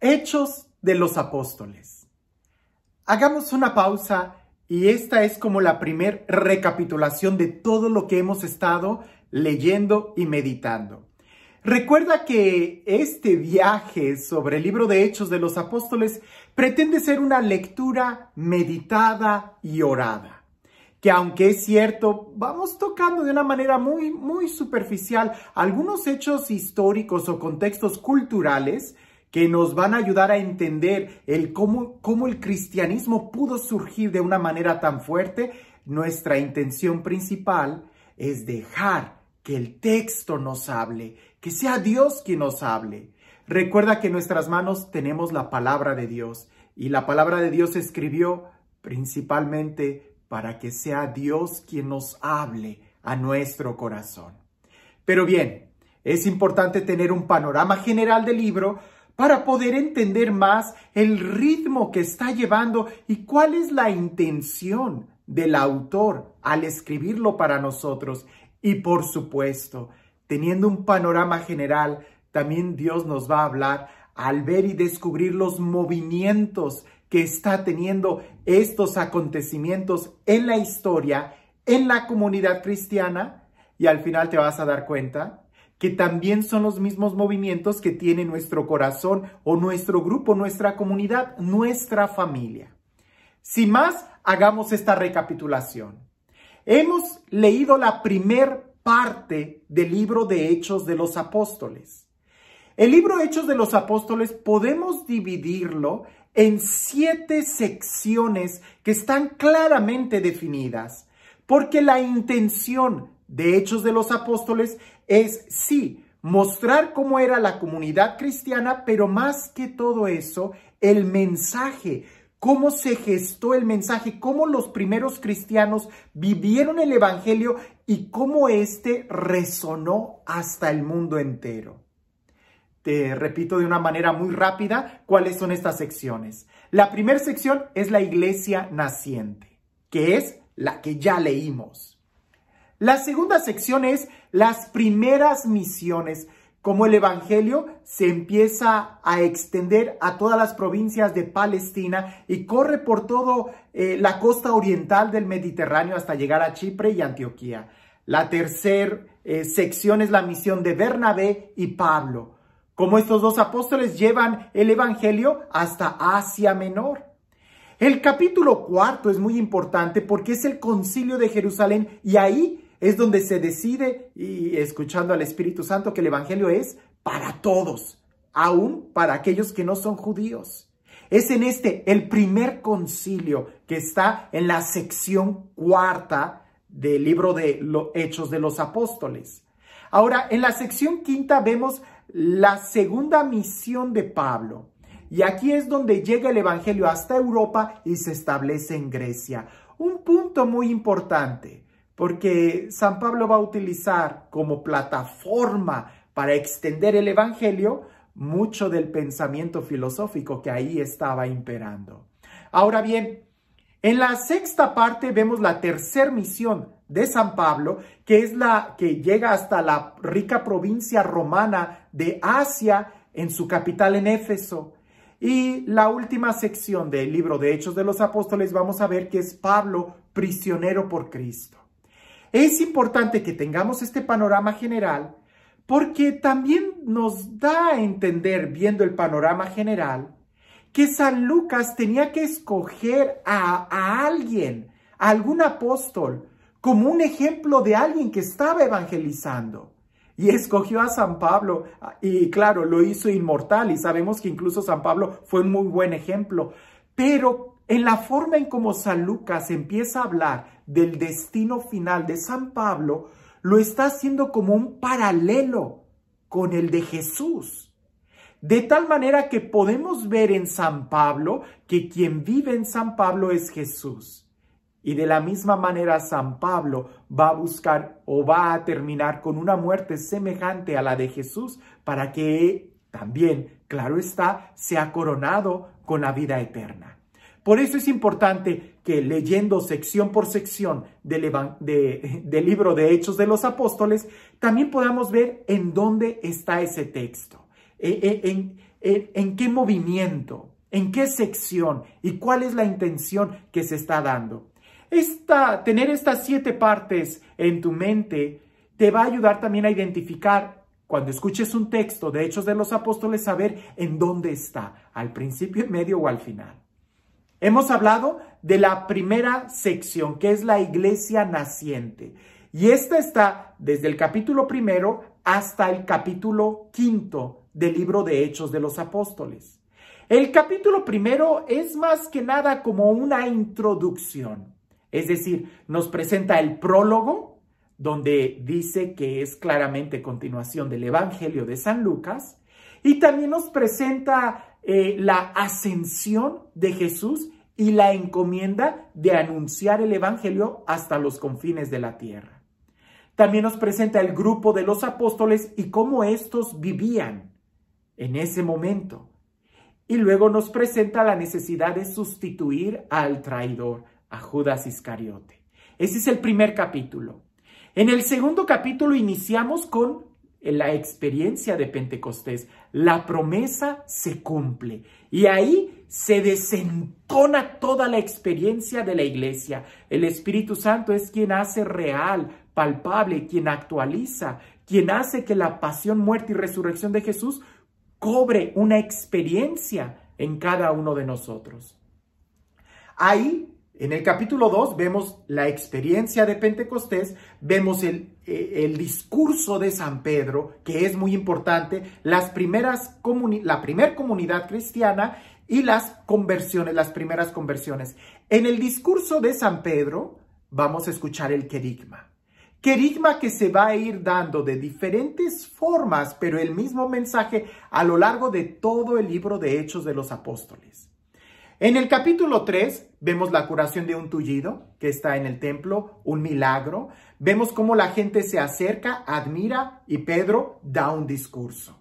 Hechos de los Apóstoles. Hagamos una pausa y esta es como la primer recapitulación de todo lo que hemos estado leyendo y meditando. Recuerda que este viaje sobre el libro de Hechos de los Apóstoles pretende ser una lectura meditada y orada, que aunque es cierto, vamos tocando de una manera muy, muy superficial algunos hechos históricos o contextos culturales, que nos van a ayudar a entender el cómo, cómo el cristianismo pudo surgir de una manera tan fuerte, nuestra intención principal es dejar que el texto nos hable, que sea Dios quien nos hable. Recuerda que en nuestras manos tenemos la palabra de Dios y la palabra de Dios se escribió principalmente para que sea Dios quien nos hable a nuestro corazón. Pero bien, es importante tener un panorama general del libro para poder entender más el ritmo que está llevando y cuál es la intención del autor al escribirlo para nosotros. Y por supuesto, teniendo un panorama general, también Dios nos va a hablar al ver y descubrir los movimientos que está teniendo estos acontecimientos en la historia, en la comunidad cristiana, y al final te vas a dar cuenta que también son los mismos movimientos que tiene nuestro corazón o nuestro grupo, nuestra comunidad, nuestra familia. Sin más, hagamos esta recapitulación. Hemos leído la primer parte del libro de Hechos de los Apóstoles. El libro Hechos de los Apóstoles podemos dividirlo en siete secciones que están claramente definidas, porque la intención de Hechos de los Apóstoles es sí, mostrar cómo era la comunidad cristiana, pero más que todo eso, el mensaje, cómo se gestó el mensaje, cómo los primeros cristianos vivieron el Evangelio y cómo éste resonó hasta el mundo entero. Te repito de una manera muy rápida cuáles son estas secciones. La primera sección es la iglesia naciente, que es la que ya leímos. La segunda sección es las primeras misiones, como el Evangelio, se empieza a extender a todas las provincias de Palestina y corre por toda eh, la costa oriental del Mediterráneo hasta llegar a Chipre y Antioquía. La tercera eh, sección es la misión de Bernabé y Pablo como estos dos apóstoles llevan el Evangelio hasta Asia Menor. El capítulo cuarto es muy importante porque es el concilio de Jerusalén y ahí es donde se decide, y escuchando al Espíritu Santo, que el Evangelio es para todos, aún para aquellos que no son judíos. Es en este, el primer concilio, que está en la sección cuarta del libro de los Hechos de los Apóstoles. Ahora, en la sección quinta vemos la segunda misión de Pablo. Y aquí es donde llega el Evangelio hasta Europa y se establece en Grecia. Un punto muy importante porque San Pablo va a utilizar como plataforma para extender el Evangelio mucho del pensamiento filosófico que ahí estaba imperando. Ahora bien, en la sexta parte vemos la tercera misión de San Pablo, que es la que llega hasta la rica provincia romana de Asia, en su capital en Éfeso. Y la última sección del libro de Hechos de los Apóstoles vamos a ver que es Pablo prisionero por Cristo. Es importante que tengamos este panorama general porque también nos da a entender, viendo el panorama general, que San Lucas tenía que escoger a, alguien, a algún apóstol, como un ejemplo de alguien que estaba evangelizando. Y escogió a San Pablo y claro, lo hizo inmortal y sabemos que incluso San Pablo fue un muy buen ejemplo. Pero en la forma en como San Lucas empieza a hablar del destino final de San Pablo, lo está haciendo como un paralelo con el de Jesús. De tal manera que podemos ver en San Pablo que quien vive en San Pablo es Jesús. Y de la misma manera San Pablo va a buscar o va a terminar con una muerte semejante a la de Jesús para que también, claro está, se ha coronado con la vida eterna. Por eso es importante que leyendo sección por sección del, libro de Hechos de los Apóstoles, también podamos ver en dónde está ese texto, e, e, en, e, en qué movimiento, en qué sección y cuál es la intención que se está dando. Esta, tener estas siete partes en tu mente te va a ayudar también a identificar cuando escuches un texto de Hechos de los Apóstoles, saber en dónde está, al principio, en medio o al final. Hemos hablado de la primera sección, que es la iglesia naciente. Y esta está desde el capítulo primero hasta el capítulo quinto del libro de Hechos de los Apóstoles. El capítulo primero es más que nada como una introducción, es decir, nos presenta el prólogo, donde dice que es claramente continuación del Evangelio de San Lucas, y también nos presenta eh, la ascensión de Jesús y la encomienda de anunciar el Evangelio hasta los confines de la tierra. También nos presenta el grupo de los apóstoles y cómo estos vivían en ese momento. Y luego nos presenta la necesidad de sustituir al traidor, a Judas Iscariote. Ese es el primer capítulo. En el segundo capítulo iniciamos con la experiencia de Pentecostés. La promesa se cumple y ahí se desentona toda la experiencia de la iglesia. El Espíritu Santo es quien hace real, palpable, quien actualiza, quien hace que la pasión, muerte y resurrección de Jesús cobre una experiencia en cada uno de nosotros. Ahí en el capítulo 2 vemos la experiencia de Pentecostés, vemos eh, el, discurso de San Pedro, que es muy importante, las primeras la primera comunidad cristiana y las conversiones, las primeras conversiones. En el discurso de San Pedro vamos a escuchar el querigma. Querigma que se va a ir dando de diferentes formas, pero el mismo mensaje a lo largo de todo el libro de Hechos de los Apóstoles. En el capítulo 3 vemos la curación de un tullido que está en el templo, un milagro. Vemos cómo la gente se acerca, admira y Pedro da un discurso.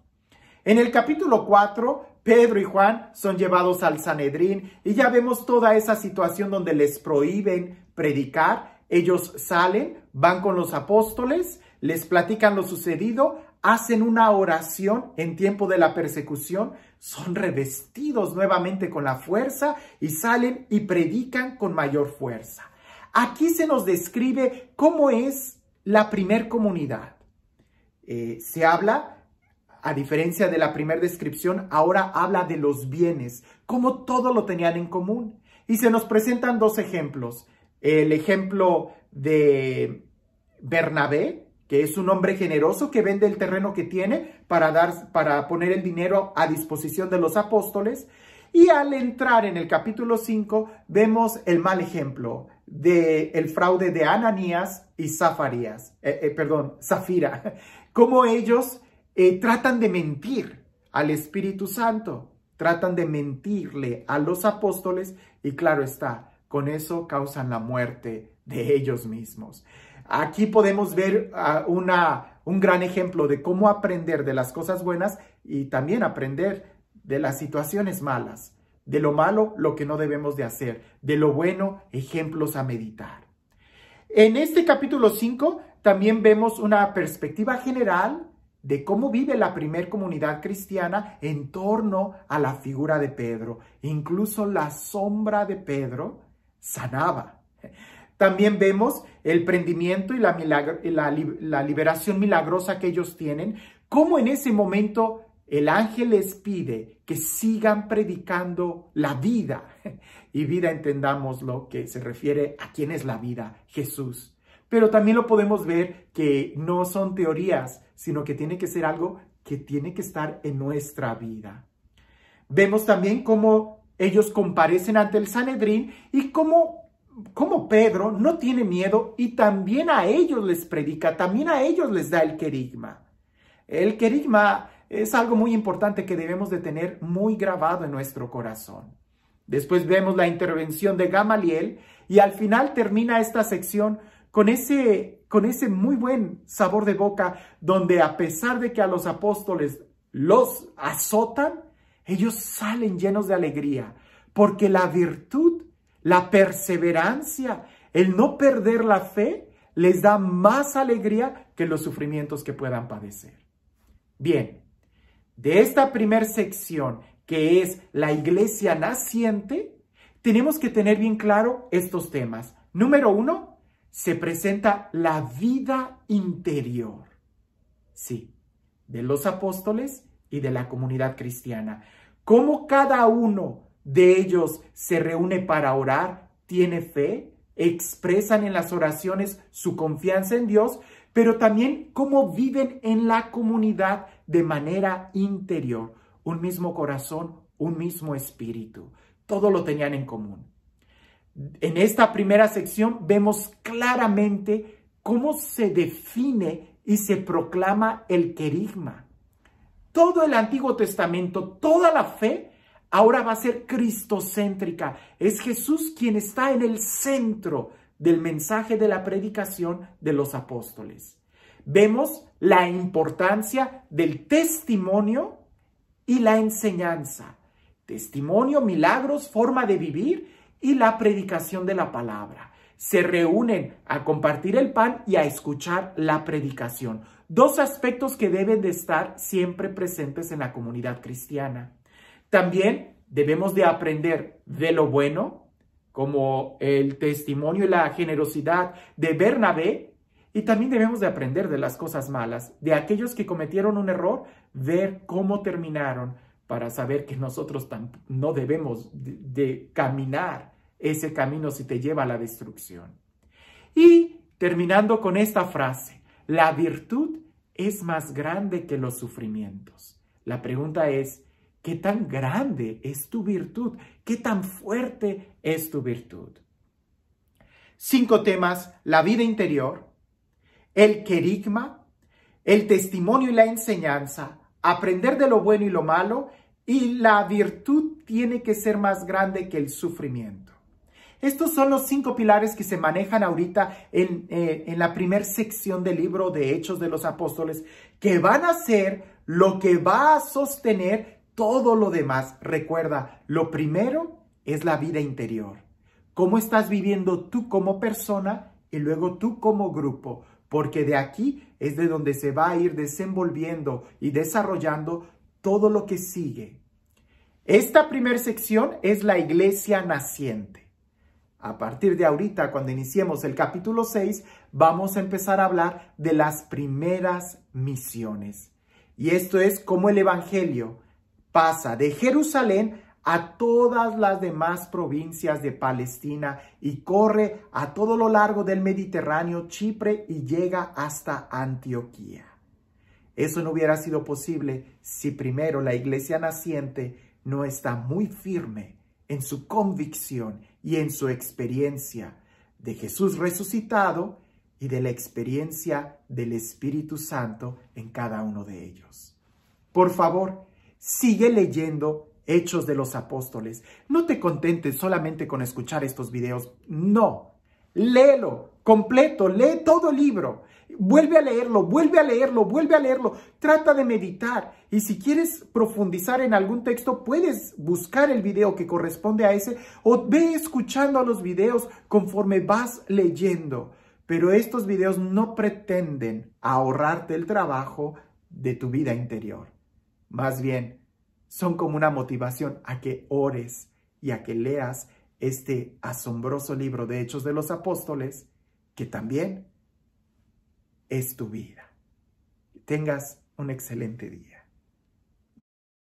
En el capítulo 4, Pedro y Juan son llevados al Sanedrín y ya vemos toda esa situación donde les prohíben predicar. Ellos salen, van con los apóstoles, les platican lo sucedido, hacen una oración en tiempo de la persecución, son revestidos nuevamente con la fuerza y salen y predican con mayor fuerza. Aquí se nos describe cómo es la primer comunidad. Eh, se habla, a diferencia de la primera descripción, ahora habla de los bienes, cómo todo lo tenían en común. Y se nos presentan dos ejemplos. El ejemplo de Bernabé, que es un hombre generoso que vende el terreno que tiene para, dar, para poner el dinero a disposición de los apóstoles. Y al entrar en el capítulo 5 vemos el mal ejemplo del el fraude de Ananías y eh, eh, perdón, Zafira, cómo ellos eh, tratan de mentir al Espíritu Santo, tratan de mentirle a los apóstoles y claro está, con eso causan la muerte de ellos mismos. Aquí podemos ver ah, una, un gran ejemplo de cómo aprender de las cosas buenas y también aprender de las situaciones malas, de lo malo, lo que no debemos de hacer, de lo bueno, ejemplos a meditar. En este capítulo 5 también vemos una perspectiva general de cómo vive la primer comunidad cristiana en torno a la figura de Pedro. Incluso la sombra de Pedro sanaba. También vemos el prendimiento y la, la, liberación milagrosa que ellos tienen, cómo en ese momento el ángel les pide que sigan predicando la vida. Y vida entendamos lo que se refiere a quién es la vida, Jesús. Pero también lo podemos ver que no son teorías, sino que tiene que ser algo que tiene que estar en nuestra vida. Vemos también cómo ellos comparecen ante el Sanedrín y cómo como Pedro no tiene miedo y también a ellos les predica, también a ellos les da el querigma. El querigma es algo muy importante que debemos de tener muy grabado en nuestro corazón. Después vemos la intervención de Gamaliel y al final termina esta sección con ese, con ese muy buen sabor de boca, donde a pesar de que a los apóstoles los azotan, ellos salen llenos de alegría, porque la virtud la perseverancia, el no perder la fe, les da más alegría que los sufrimientos que puedan padecer. Bien, de esta primer sección, que es la iglesia naciente, tenemos que tener bien claro estos temas. Número uno, se presenta la vida interior. Sí, de los apóstoles y de la comunidad cristiana. Cómo cada uno de ellos se reúne para orar, tiene fe, expresan en las oraciones su confianza en Dios, pero también cómo viven en la comunidad de manera interior. Un mismo corazón, un mismo espíritu. Todo lo tenían en común. En esta primera sección vemos claramente cómo se define y se proclama el querigma. Todo el Antiguo Testamento, toda la fe ahora va a ser cristocéntrica. Es Jesús quien está en el centro del mensaje de la predicación de los apóstoles. Vemos la importancia del testimonio y la enseñanza. Testimonio, milagros, forma de vivir y la predicación de la palabra. Se reúnen a compartir el pan y a escuchar la predicación. Dos aspectos que deben de estar siempre presentes en la comunidad cristiana. También debemos de aprender de lo bueno, como el testimonio y la generosidad de Bernabé, y también debemos de aprender de las cosas malas, de aquellos que cometieron un error, ver cómo terminaron para saber que nosotros no debemos de, caminar ese camino si te lleva a la destrucción. Y terminando con esta frase, la virtud es más grande que los sufrimientos. La pregunta es, qué tan grande es tu virtud, qué tan fuerte es tu virtud. Cinco temas, la vida interior, el querigma, el testimonio y la enseñanza, aprender de lo bueno y lo malo, y la virtud tiene que ser más grande que el sufrimiento. Estos son los cinco pilares que se manejan ahorita en, eh, en la primera sección del libro de Hechos de los Apóstoles, que van a ser lo que va a sostener todo lo demás. Recuerda, lo primero es la vida interior. Cómo estás viviendo tú como persona y luego tú como grupo, porque de aquí es de donde se va a ir desenvolviendo y desarrollando todo lo que sigue. Esta primera sección es la iglesia naciente. A partir de ahorita, cuando iniciemos el capítulo 6, vamos a empezar a hablar de las primeras misiones. Y esto es como el Evangelio pasa de Jerusalén a todas las demás provincias de Palestina y corre a todo lo largo del Mediterráneo, Chipre y llega hasta Antioquía. Eso no hubiera sido posible si primero la iglesia naciente no está muy firme en su convicción y en su experiencia de Jesús resucitado y de la experiencia del Espíritu Santo en cada uno de ellos. Por favor, Sigue leyendo Hechos de los Apóstoles. No te contentes solamente con escuchar estos videos. No. Léelo completo, lee todo el libro. Vuelve a leerlo, vuelve a leerlo, vuelve a leerlo. Trata de meditar. Y si quieres profundizar en algún texto, puedes buscar el video que corresponde a ese o ve escuchando los videos conforme vas leyendo. Pero estos videos no pretenden ahorrarte el trabajo de tu vida interior. Más bien, son como una motivación a que ores y a que leas este asombroso libro de Hechos de los Apóstoles, que también es tu vida. Tengas un excelente día.